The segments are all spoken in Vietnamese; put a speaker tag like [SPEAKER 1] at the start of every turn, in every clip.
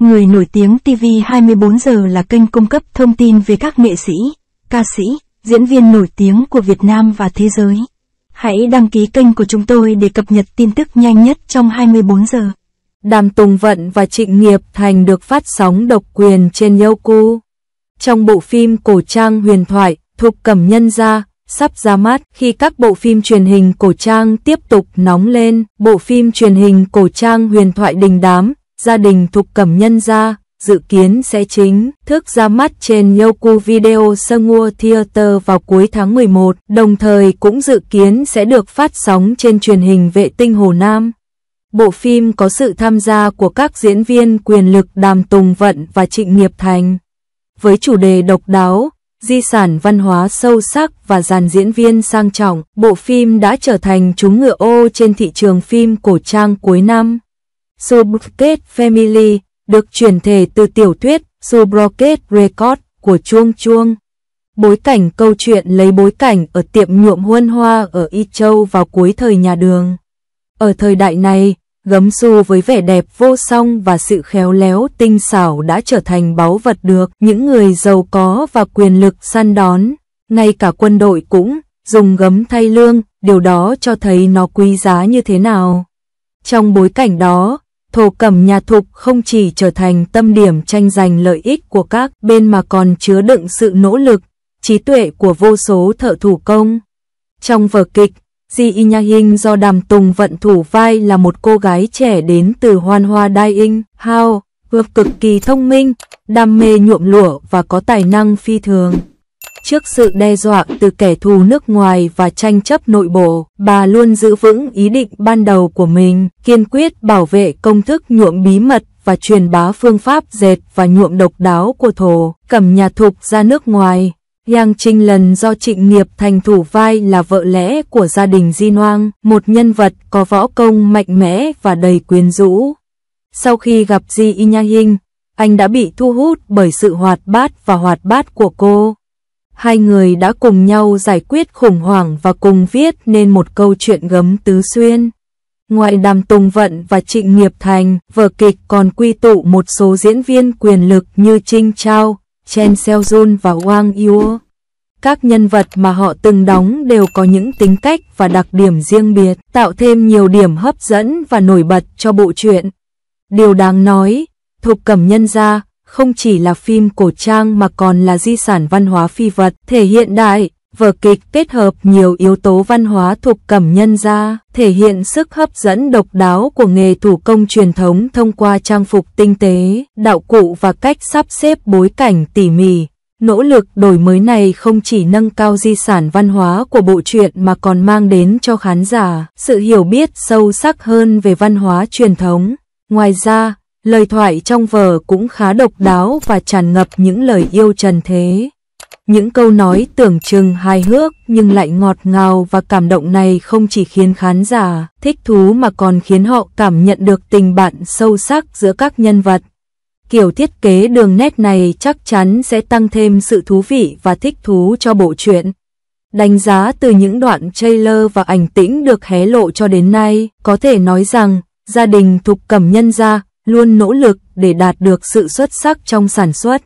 [SPEAKER 1] Người nổi tiếng TV 24 giờ là kênh cung cấp thông tin về các nghệ sĩ, ca sĩ, diễn viên nổi tiếng của Việt Nam và thế giới. Hãy đăng ký kênh của chúng tôi để cập nhật tin tức nhanh nhất trong 24 giờ. Đàm Tùng Vận và Trịnh Nghiệp Thành được phát sóng độc quyền trên Youku. Trong bộ phim cổ trang huyền thoại, Thục Cẩm Nhân Gia, sắp ra mắt khi các bộ phim truyền hình cổ trang tiếp tục nóng lên, bộ phim truyền hình cổ trang huyền thoại đình đám gia đình thuộc cẩm nhân gia, dự kiến sẽ chính thức ra mắt trên Yoku Video Sengua Theater vào cuối tháng 11, đồng thời cũng dự kiến sẽ được phát sóng trên truyền hình vệ tinh Hồ Nam. Bộ phim có sự tham gia của các diễn viên quyền lực Đàm Tùng Vận và Trịnh Nghiệp Thành. Với chủ đề độc đáo, di sản văn hóa sâu sắc và dàn diễn viên sang trọng, bộ phim đã trở thành chú ngựa ô trên thị trường phim cổ trang cuối năm. The Family, được chuyển thể từ tiểu thuyết The Brookgate Record của Chuông Chuông. Bối cảnh câu chuyện lấy bối cảnh ở tiệm nhuộm huân hoa ở Y Châu vào cuối thời nhà đường. Ở thời đại này, gấm xu với vẻ đẹp vô song và sự khéo léo tinh xảo đã trở thành báu vật được những người giàu có và quyền lực săn đón. Ngay cả quân đội cũng dùng gấm thay lương, điều đó cho thấy nó quý giá như thế nào. Trong bối cảnh đó, thổ cẩm nhà thục không chỉ trở thành tâm điểm tranh giành lợi ích của các bên mà còn chứa đựng sự nỗ lực, trí tuệ của vô số thợ thủ công. Trong vở kịch, Ji Inya Hing do Đàm Tùng vận thủ vai là một cô gái trẻ đến từ Hoan Hoa Dai In, Hao, vừa cực kỳ thông minh, đam mê nhuộm lụa và có tài năng phi thường trước sự đe dọa từ kẻ thù nước ngoài và tranh chấp nội bộ, bà luôn giữ vững ý định ban đầu của mình, kiên quyết bảo vệ công thức nhuộm bí mật và truyền bá phương pháp dệt và nhuộm độc đáo của thổ, cầm nhà thục ra nước ngoài. Yang Trinh lần do trịnh nghiệp thành thủ vai là vợ lẽ của gia đình Di Noang, một nhân vật có võ công mạnh mẽ và đầy quyến rũ. Sau khi gặp Di Y Nha Hinh, anh đã bị thu hút bởi sự hoạt bát và hoạt bát của cô hai người đã cùng nhau giải quyết khủng hoảng và cùng viết nên một câu chuyện gấm tứ xuyên. Ngoài Đàm Tùng Vận và Trịnh Nghiệp Thành, vở kịch còn quy tụ một số diễn viên quyền lực như Trinh Trao, Chen Seoljun và Wang Yuo. Các nhân vật mà họ từng đóng đều có những tính cách và đặc điểm riêng biệt, tạo thêm nhiều điểm hấp dẫn và nổi bật cho bộ truyện. Điều đáng nói, thuộc Cẩm Nhân Gia không chỉ là phim cổ trang mà còn là di sản văn hóa phi vật, thể hiện đại, vở kịch kết hợp nhiều yếu tố văn hóa thuộc cẩm nhân gia, thể hiện sức hấp dẫn độc đáo của nghề thủ công truyền thống thông qua trang phục tinh tế, đạo cụ và cách sắp xếp bối cảnh tỉ mỉ. Nỗ lực đổi mới này không chỉ nâng cao di sản văn hóa của bộ truyện mà còn mang đến cho khán giả sự hiểu biết sâu sắc hơn về văn hóa truyền thống. Ngoài ra, lời thoại trong vở cũng khá độc đáo và tràn ngập những lời yêu trần thế. Những câu nói tưởng chừng hài hước nhưng lại ngọt ngào và cảm động này không chỉ khiến khán giả thích thú mà còn khiến họ cảm nhận được tình bạn sâu sắc giữa các nhân vật. Kiểu thiết kế đường nét này chắc chắn sẽ tăng thêm sự thú vị và thích thú cho bộ truyện. Đánh giá từ những đoạn trailer và ảnh tĩnh được hé lộ cho đến nay, có thể nói rằng, gia đình thuộc Cẩm Nhân gia luôn nỗ lực để đạt được sự xuất sắc trong sản xuất.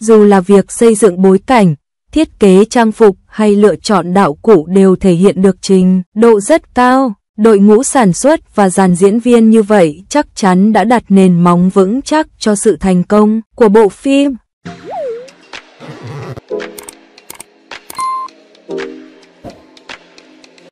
[SPEAKER 1] Dù là việc xây dựng bối cảnh, thiết kế trang phục hay lựa chọn đạo cụ đều thể hiện được trình độ rất cao. Đội ngũ sản xuất và dàn diễn viên như vậy chắc chắn đã đặt nền móng vững chắc cho sự thành công của bộ phim.